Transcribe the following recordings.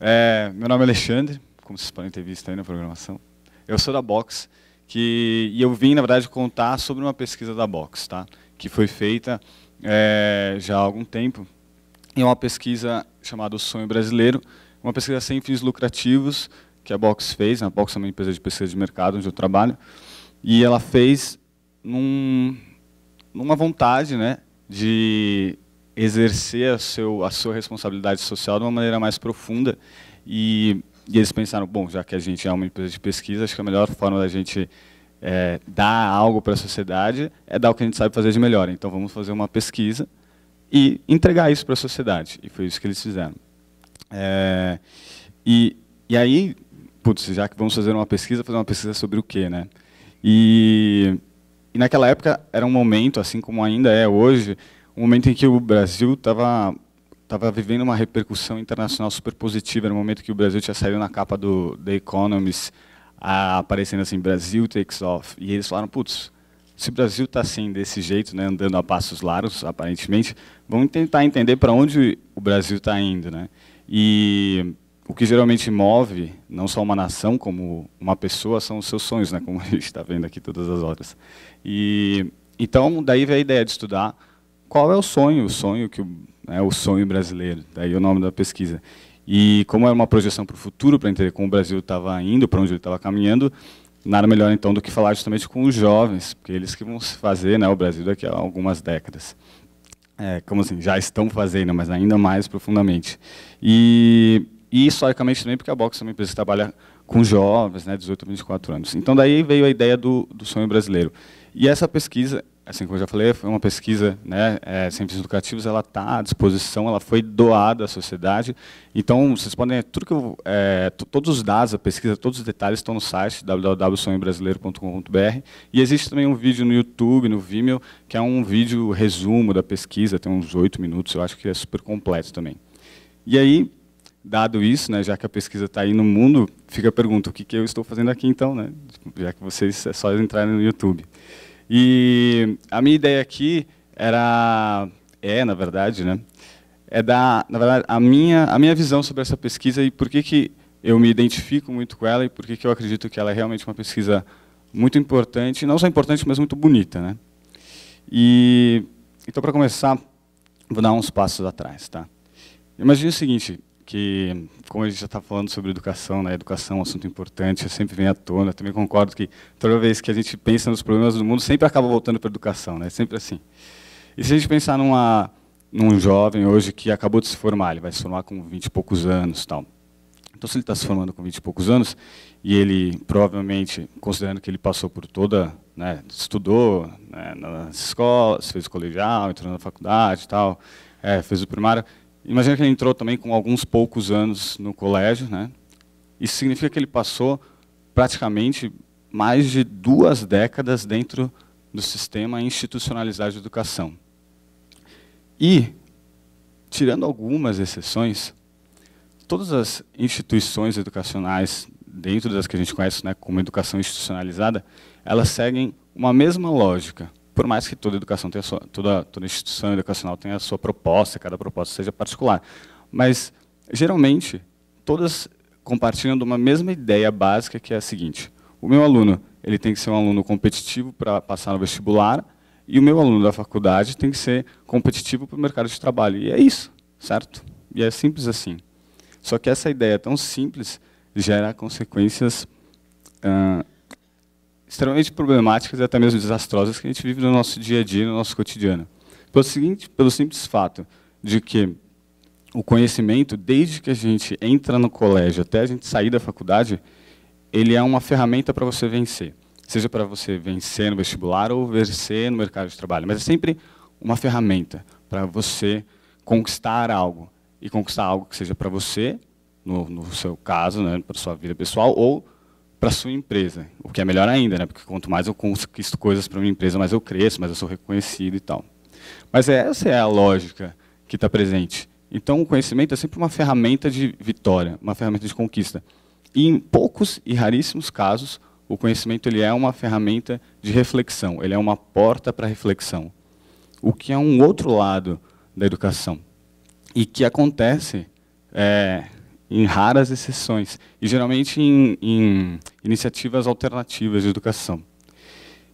É, meu nome é Alexandre, como vocês podem ter visto aí na programação. Eu sou da Box, que, e eu vim, na verdade, contar sobre uma pesquisa da Box, tá? que foi feita é, já há algum tempo, é uma pesquisa chamada O Sonho Brasileiro, uma pesquisa sem fins lucrativos que a Box fez, a Box é uma empresa de pesquisa de mercado onde eu trabalho, e ela fez num, numa vontade né, de exercer a, seu, a sua responsabilidade social de uma maneira mais profunda. E, e, eles pensaram, bom, já que a gente é uma empresa de pesquisa, acho que a melhor forma da gente é, dar algo para a sociedade é dar o que a gente sabe fazer de melhor. Então vamos fazer uma pesquisa e entregar isso para a sociedade. E foi isso que eles fizeram. É, e, e aí, putz, já que vamos fazer uma pesquisa, fazer uma pesquisa sobre o quê, né? E, e naquela época era um momento, assim como ainda é hoje, um momento em que o Brasil estava estava vivendo uma repercussão internacional super positiva no momento que o Brasil tinha saído na capa do The Economist a, aparecendo assim Brasil takes off e eles falaram putz se o Brasil está assim desse jeito né andando a passos largos aparentemente vamos tentar entender para onde o Brasil está indo né e o que geralmente move não só uma nação como uma pessoa são os seus sonhos né como a gente está vendo aqui todas as horas e então daí veio a ideia de estudar qual é o sonho, o sonho que é o sonho brasileiro, daí o nome da pesquisa. E como era uma projeção para o futuro, para entender como o Brasil estava indo, para onde ele estava caminhando, nada melhor então do que falar justamente com os jovens, porque eles que vão se fazer né, o Brasil daqui a algumas décadas. É, como assim, já estão fazendo, mas ainda mais profundamente. E, e historicamente também, porque a Box é uma empresa que trabalha com jovens, né, 18 a 24 anos. Então daí veio a ideia do, do sonho brasileiro. E essa pesquisa, assim como eu já falei, foi é uma pesquisa, né, é, sem fins ela está à disposição, ela foi doada à sociedade. Então, vocês podem, tudo que eu, é, todos os dados, a pesquisa, todos os detalhes estão no site www.sonhobrasileiro.com.br e existe também um vídeo no YouTube, no Vimeo, que é um vídeo resumo da pesquisa, tem uns oito minutos, eu acho que é super completo também. E aí, dado isso, né, já que a pesquisa está aí no mundo, fica a pergunta, o que, que eu estou fazendo aqui então, né? já que vocês é só entrarem no YouTube. E a minha ideia aqui era, é na verdade, né? É dar, na verdade, a minha, a minha visão sobre essa pesquisa e por que, que eu me identifico muito com ela e por que, que eu acredito que ela é realmente uma pesquisa muito importante, não só importante, mas muito bonita, né? E então para começar, vou dar uns passos atrás, tá? Imagine o seguinte, que, como a gente já está falando sobre educação, né, educação é um assunto importante, sempre vem à tona. também concordo que toda vez que a gente pensa nos problemas do mundo, sempre acaba voltando para a educação, né, sempre assim. E se a gente pensar numa, num jovem hoje que acabou de se formar, ele vai se formar com 20 e poucos anos tal. Então, se ele está se formando com 20 e poucos anos, e ele provavelmente, considerando que ele passou por toda, né, estudou né, nas escolas, fez o colegial, entrou na faculdade e tal, é, fez o primário, Imagina que ele entrou também com alguns poucos anos no colégio, né? Isso significa que ele passou praticamente mais de duas décadas dentro do sistema institucionalizado de educação. E, tirando algumas exceções, todas as instituições educacionais, dentro das que a gente conhece né, como educação institucionalizada, elas seguem uma mesma lógica por mais que toda educação tenha sua, toda, toda instituição educacional tenha a sua proposta, cada proposta seja particular, mas geralmente todas compartilham de uma mesma ideia básica que é a seguinte: o meu aluno ele tem que ser um aluno competitivo para passar no vestibular e o meu aluno da faculdade tem que ser competitivo para o mercado de trabalho. E é isso, certo? E é simples assim. Só que essa ideia tão simples gera consequências uh, extremamente problemáticas e até mesmo desastrosas que a gente vive no nosso dia a dia, no nosso cotidiano. Pelo, seguinte, pelo simples fato de que o conhecimento, desde que a gente entra no colégio até a gente sair da faculdade, ele é uma ferramenta para você vencer. Seja para você vencer no vestibular ou vencer no mercado de trabalho. Mas é sempre uma ferramenta para você conquistar algo. E conquistar algo que seja para você, no, no seu caso, né, para sua vida pessoal, ou para sua empresa, o que é melhor ainda, né? Porque quanto mais eu conquisto coisas para minha empresa, mais eu cresço, mais eu sou reconhecido e tal. Mas é, essa é a lógica que está presente. Então, o conhecimento é sempre uma ferramenta de vitória, uma ferramenta de conquista. E em poucos e raríssimos casos, o conhecimento ele é uma ferramenta de reflexão, ele é uma porta para reflexão. O que é um outro lado da educação. E que acontece é, em raras exceções, e geralmente em, em iniciativas alternativas de educação.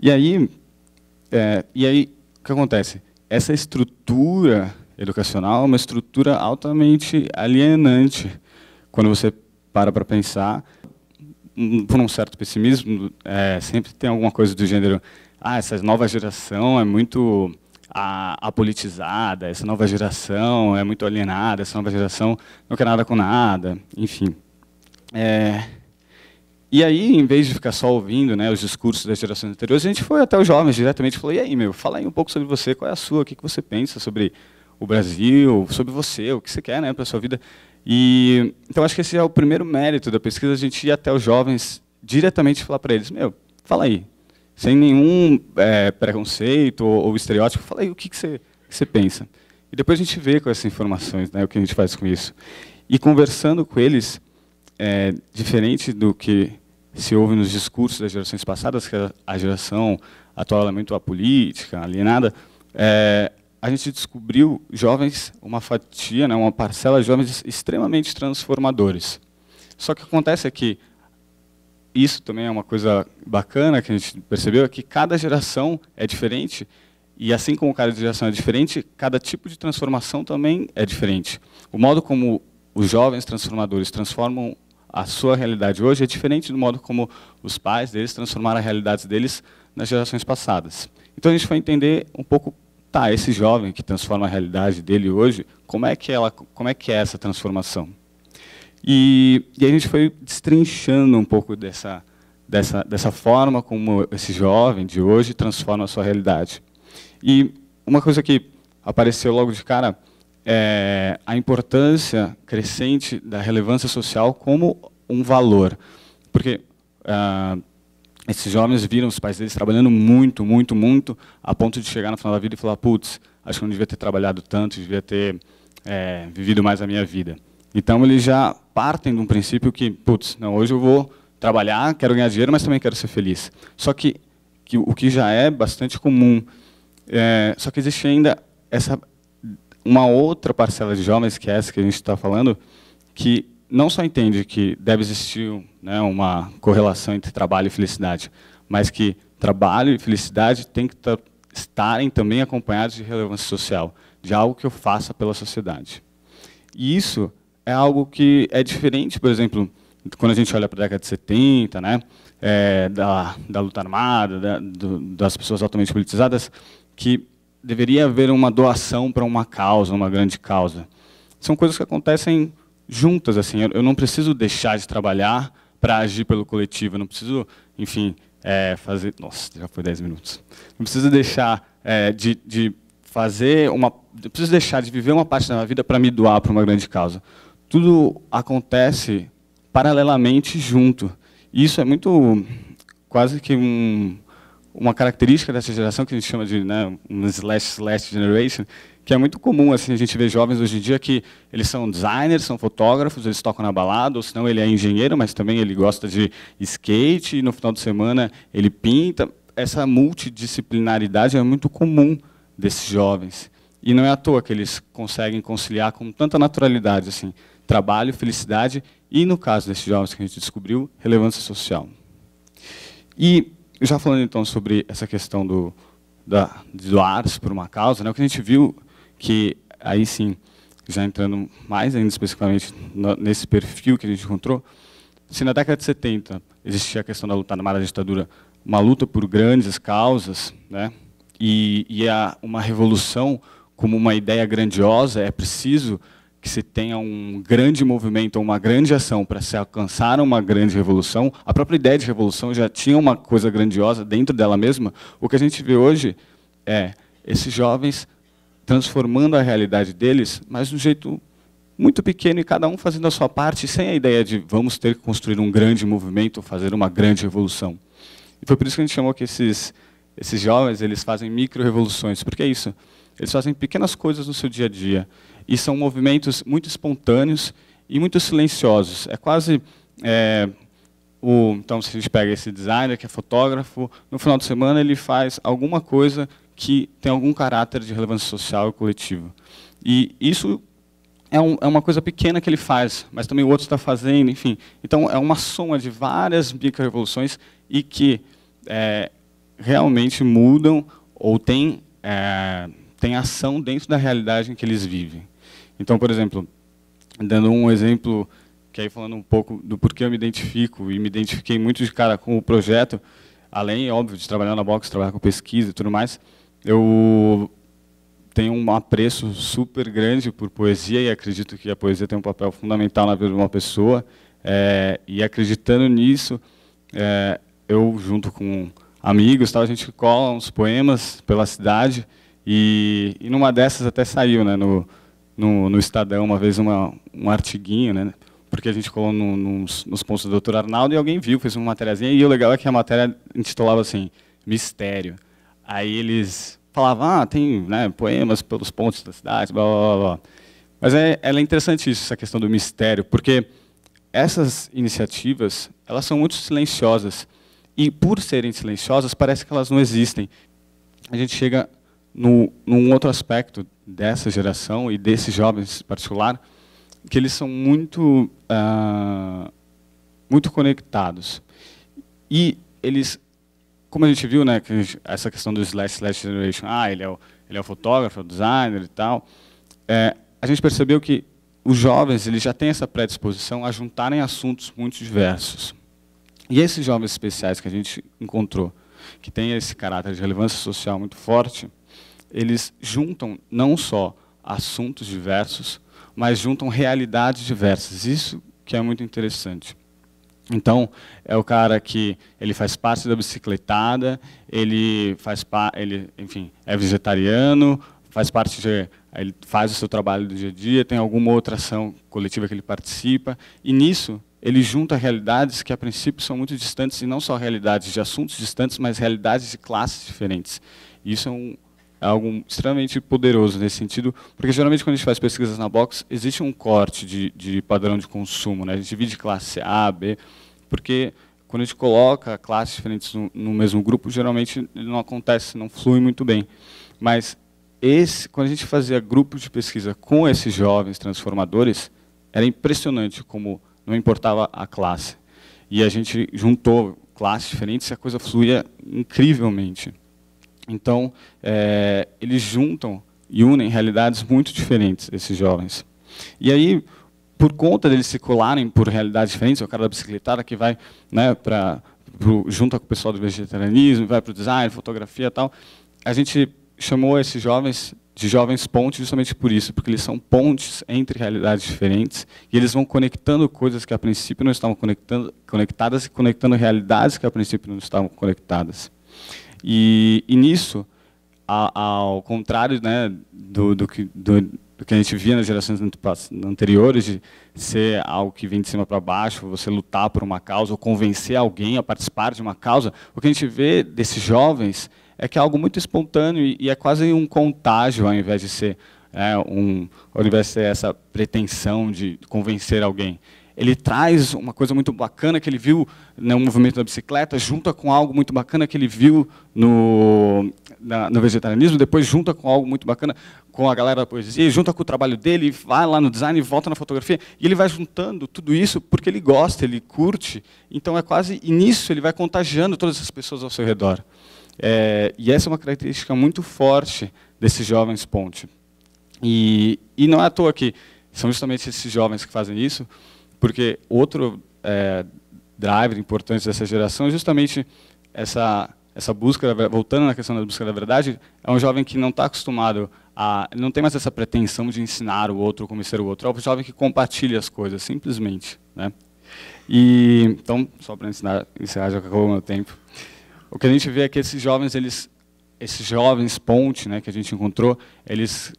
E aí, é, e aí, o que acontece? Essa estrutura educacional é uma estrutura altamente alienante, quando você para para pensar, hum, por um certo pessimismo, é, sempre tem alguma coisa do gênero, ah, essa nova geração é muito a, a, politizada, essa nova geração é muito alienada, essa nova geração não quer nada com nada, enfim. É, e aí, em vez de ficar só ouvindo né, os discursos das gerações anteriores, a gente foi até os jovens diretamente e falou: e aí, meu, fala aí um pouco sobre você, qual é a sua, o que, que você pensa sobre o Brasil, sobre você, o que você quer né, para a sua vida. E, então, acho que esse é o primeiro mérito da pesquisa, a gente ir até os jovens diretamente falar para eles: meu, fala aí, sem nenhum é, preconceito ou, ou, estereótipo, fala aí o que, você, que pensa. E depois a gente vê com essas informações né, o que a gente faz com isso. E conversando com eles, é, diferente do que se ouve nos discursos das gerações passadas, que a geração atual é muito a política, alienada, é, a gente descobriu jovens, uma fatia, né, uma parcela de jovens extremamente transformadores. Só que acontece é que isso também é uma coisa bacana que a gente percebeu, é que cada geração é diferente, e assim como cada geração é diferente, cada tipo de transformação também é diferente. O modo como os jovens transformadores transformam a sua realidade hoje é diferente do modo como os pais deles transformaram a realidade deles nas gerações passadas. Então a gente foi entender um pouco, tá, esse jovem que transforma a realidade dele hoje, como é que ela, como é que é essa transformação? E, e a gente foi destrinchando um pouco dessa, dessa, dessa forma como esse jovem de hoje transforma a sua realidade. E uma coisa que apareceu logo de cara é a importância crescente da relevância social como um valor. Porque uh, esses jovens viram os pais deles trabalhando muito, muito, muito, a ponto de chegar no final da vida e falar: putz, acho que não devia ter trabalhado tanto, devia ter é, vivido mais a minha vida. Então eles já partem de um princípio que, putz, não, hoje eu vou trabalhar, quero ganhar dinheiro, mas também quero ser feliz. Só que, que o que já é bastante comum, é, só que existe ainda essa uma outra parcela de jovens que é essa que a gente está falando, que não só entende que deve existir né, uma correlação entre trabalho e felicidade, mas que trabalho e felicidade têm que estarem também acompanhados de relevância social, de algo que eu faça pela sociedade. E isso é algo que é diferente, por exemplo, quando a gente olha para a década de 70, né, é, da, da luta armada, da, do, das pessoas altamente politizadas, que deveria haver uma doação para uma causa, uma grande causa. São coisas que acontecem juntas. assim. Eu, eu não preciso deixar de trabalhar para agir pelo coletivo, eu não preciso, enfim, é, fazer... Nossa, já foi 10 minutos. Não preciso deixar é, de, de fazer uma... Eu preciso deixar de viver uma parte da minha vida para me doar para uma grande causa tudo acontece paralelamente junto. Isso é muito quase que um, uma característica dessa geração que a gente chama de né, um slash slash generation, que é muito comum assim a gente vê jovens hoje em dia que eles são designers, são fotógrafos, eles tocam na balada, ou senão ele é engenheiro, mas também ele gosta de skate e no final de semana ele pinta. Essa multidisciplinaridade é muito comum desses jovens. E não é à toa que eles conseguem conciliar com tanta naturalidade assim trabalho, felicidade e, no caso desses jovens que a gente descobriu, relevância social. E, já falando então sobre essa questão do, da, de doar-se por uma causa, né, o que a gente viu que, aí sim, já entrando mais ainda especificamente nesse perfil que a gente encontrou, se na década de 70 existia a questão da luta armada da ditadura, uma luta por grandes causas, né, e, e a, uma revolução como uma ideia grandiosa, é preciso que se tenha um grande movimento, uma grande ação para se alcançar uma grande revolução, a própria ideia de revolução já tinha uma coisa grandiosa dentro dela mesma. O que a gente vê hoje é esses jovens transformando a realidade deles, mas de um jeito muito pequeno e cada um fazendo a sua parte, sem a ideia de vamos ter que construir um grande movimento, fazer uma grande revolução. E foi por isso que a gente chamou que esses, esses jovens eles fazem micro-revoluções, porque é isso. Eles fazem pequenas coisas no seu dia a dia. E são movimentos muito espontâneos e muito silenciosos. É quase. É, o, então, se a gente pega esse designer que é fotógrafo, no final de semana ele faz alguma coisa que tem algum caráter de relevância social e coletiva. E isso é, um, é, uma coisa pequena que ele faz, mas também o outro está fazendo, enfim. Então, é uma soma de várias revoluções e que é, realmente mudam ou têm. É, tem ação dentro da realidade em que eles vivem. Então, por exemplo, dando um exemplo, que aí falando um pouco do porquê eu me identifico, e me identifiquei muito de cara com o projeto, além, óbvio, de trabalhar na box, trabalhar com pesquisa e tudo mais, eu tenho um apreço super grande por poesia e acredito que a poesia tem um papel fundamental na vida de uma pessoa. É, e acreditando nisso, é, eu, junto com amigos, tal, a gente cola uns poemas pela cidade e, e numa dessas até saiu né, no, no, no Estadão uma vez uma, um artiguinho, né, porque a gente colou no, nos, nos pontos do Dr. Arnaldo e alguém viu, fez uma matériazinha, e o legal é que a matéria intitulava assim, Mistério. Aí eles falavam, ah, tem né, poemas pelos pontos da cidade, blá, blá, blá. Mas é, é interessante isso, essa questão do mistério, porque essas iniciativas, elas são muito silenciosas. E por serem silenciosas, parece que elas não existem. A gente chega no, num outro aspecto dessa geração e desses jovens em particular, que eles são muito, uh, muito conectados. E eles, como a gente viu, né, que essa questão do slash slash generation, ah, ele é o, ele é o fotógrafo, o designer e tal, é, a gente percebeu que os jovens eles já têm essa predisposição a juntarem assuntos muito diversos. E esses jovens especiais que a gente encontrou, que têm esse caráter de relevância social muito forte, eles juntam não só assuntos diversos, mas juntam realidades diversas. Isso que é muito interessante. Então, é o cara que ele faz parte da bicicletada, ele faz ele, enfim, é vegetariano, faz parte de ele faz o seu trabalho do dia a dia, tem alguma outra ação coletiva que ele participa, e nisso ele junta realidades que a princípio são muito distantes, e não só realidades de assuntos distantes, mas realidades de classes diferentes. Isso é um, é algo extremamente poderoso nesse sentido, porque geralmente quando a gente faz pesquisas na box, existe um corte de, de padrão de consumo. Né? A gente divide classe A, B, porque quando a gente coloca classes diferentes no, no mesmo grupo, geralmente não acontece, não flui muito bem. Mas esse, quando a gente fazia grupos de pesquisa com esses jovens transformadores, era impressionante como não importava a classe. E a gente juntou classes diferentes e a coisa fluía incrivelmente. Então, é, eles juntam e unem realidades muito diferentes, esses jovens. E aí, por conta deles se colarem por realidades diferentes, é o cara da bicicletada que vai né, para junto com o pessoal do vegetarianismo, vai para o design, fotografia e tal, a gente chamou esses jovens de jovens pontes justamente por isso, porque eles são pontes entre realidades diferentes e eles vão conectando coisas que a princípio não estavam conectando, conectadas e conectando realidades que a princípio não estavam conectadas. E, e nisso, ao contrário né, do, do, que, do, do, que, a gente via nas gerações anteriores, de ser algo que vem de cima para baixo, você lutar por uma causa, ou convencer alguém a participar de uma causa, o que a gente vê desses jovens é que é algo muito espontâneo e, e é quase um contágio, ao invés de ser é, um, ao invés de ser essa pretensão de convencer alguém ele traz uma coisa muito bacana que ele viu no movimento da bicicleta, junta com algo muito bacana que ele viu no, na, no vegetarianismo, depois junta com algo muito bacana com a galera da poesia, junta com o trabalho dele, vai lá no design, e volta na fotografia, e ele vai juntando tudo isso porque ele gosta, ele curte. Então é quase, início ele vai contagiando todas as pessoas ao seu redor. É, e essa é uma característica muito forte desses jovens ponte. E, e não é à toa que são justamente esses jovens que fazem isso, porque outro é, driver importante dessa geração é justamente essa, essa busca, voltando na questão da busca da verdade, é um jovem que não está acostumado a, não tem mais essa pretensão de ensinar o outro, conhecer o outro, é um jovem que compartilha as coisas, simplesmente. Né? E, então, só para ensinar, encerrar, já acabou o meu tempo. O que a gente vê é que esses jovens, eles, esses jovens ponte né, que a gente encontrou, eles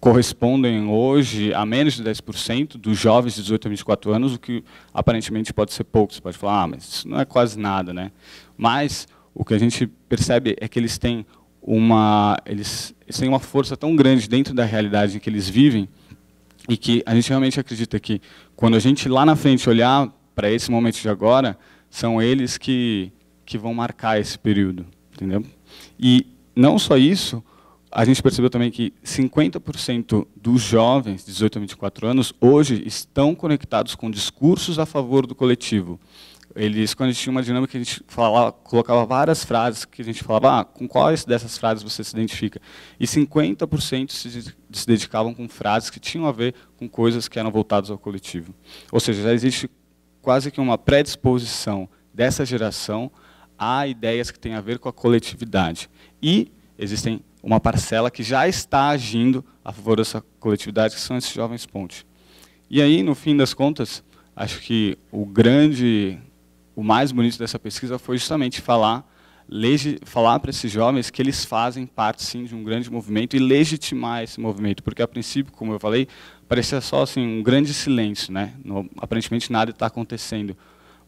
correspondem hoje a menos de 10% dos jovens de 18 a 24 anos, o que aparentemente pode ser pouco. Você pode falar, ah, mas isso não é quase nada. Né? Mas o que a gente percebe é que eles têm uma, eles, eles têm uma força tão grande dentro da realidade em que eles vivem e que a gente realmente acredita que quando a gente lá na frente olhar para esse momento de agora, são eles que, que vão marcar esse período, entendeu? E não só isso, a gente percebeu também que 50% dos jovens de 18 a 24 anos hoje estão conectados com discursos a favor do coletivo. Eles, quando a gente tinha uma dinâmica, a gente falava, colocava várias frases que a gente falava, ah, com quais dessas frases você se identifica? E 50% se, se dedicavam com frases que tinham a ver com coisas que eram voltadas ao coletivo. Ou seja, já existe quase que uma predisposição dessa geração a ideias que têm a ver com a coletividade. E existem uma parcela que já está agindo a favor dessa coletividade, que são esses jovens ponte. E aí, no fim das contas, acho que o grande, o mais bonito dessa pesquisa foi justamente falar falar para esses jovens que eles fazem parte sim de um grande movimento e legitimar esse movimento, porque a princípio, como eu falei, parecia só assim um grande silêncio, né? No, aparentemente nada está acontecendo,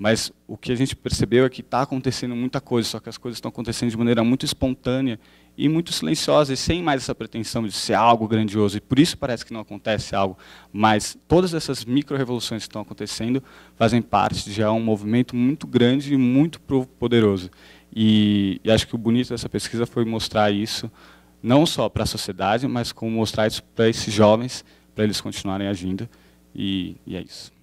mas o que a gente percebeu é que está acontecendo muita coisa, só que as coisas estão acontecendo de maneira muito espontânea e muito silenciosa, e sem mais essa pretensão de ser algo grandioso. E por isso parece que não acontece algo. Mas todas essas micro-revoluções que estão acontecendo fazem parte de um movimento muito grande e muito poderoso. E, e acho que o bonito dessa pesquisa foi mostrar isso, não só para a sociedade, mas como mostrar isso para esses jovens, para eles continuarem agindo. e, e é isso.